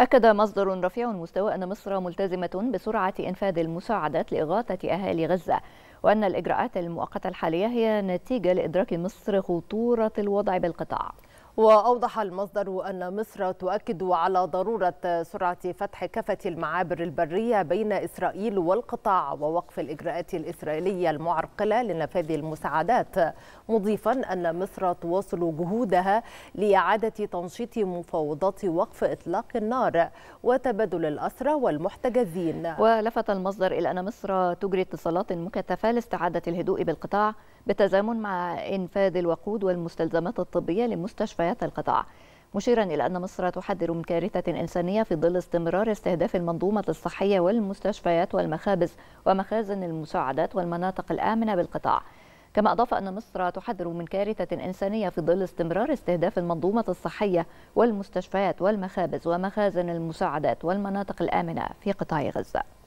أكد مصدر رفيع المستوى أن مصر ملتزمة بسرعة إنفاذ المساعدات لإغاثة أهالي غزة وأن الإجراءات المؤقتة الحالية هي نتيجة لإدراك مصر خطورة الوضع بالقطاع وأوضح المصدر أن مصر تؤكد على ضرورة سرعة فتح كافة المعابر البرية بين إسرائيل والقطاع ووقف الإجراءات الإسرائيلية المعرقلة لنفاذ المساعدات مضيفا أن مصر تواصل جهودها لإعادة تنشيط مفاوضات وقف إطلاق النار وتبادل الأسرى والمحتجزين ولفت المصدر إلى أن مصر تجري اتصالات مكثفة لاستعادة الهدوء بالقطاع بالتزامن مع إنفاذ الوقود والمستلزمات الطبية لمستشفيات القطاع مشيرا إلى أن مصر تحذر من كارثة إنسانية في ظل استمرار استهداف المنظومة الصحية والمستشفيات والمخابز ومخازن المساعدات والمناطق الآمنة بالقطاع كما أضاف أن مصر تحذر من كارثة إنسانية في ظل استمرار استهداف المنظومة الصحية والمستشفيات والمخابز ومخازن المساعدات والمناطق الآمنة في قطاع غزة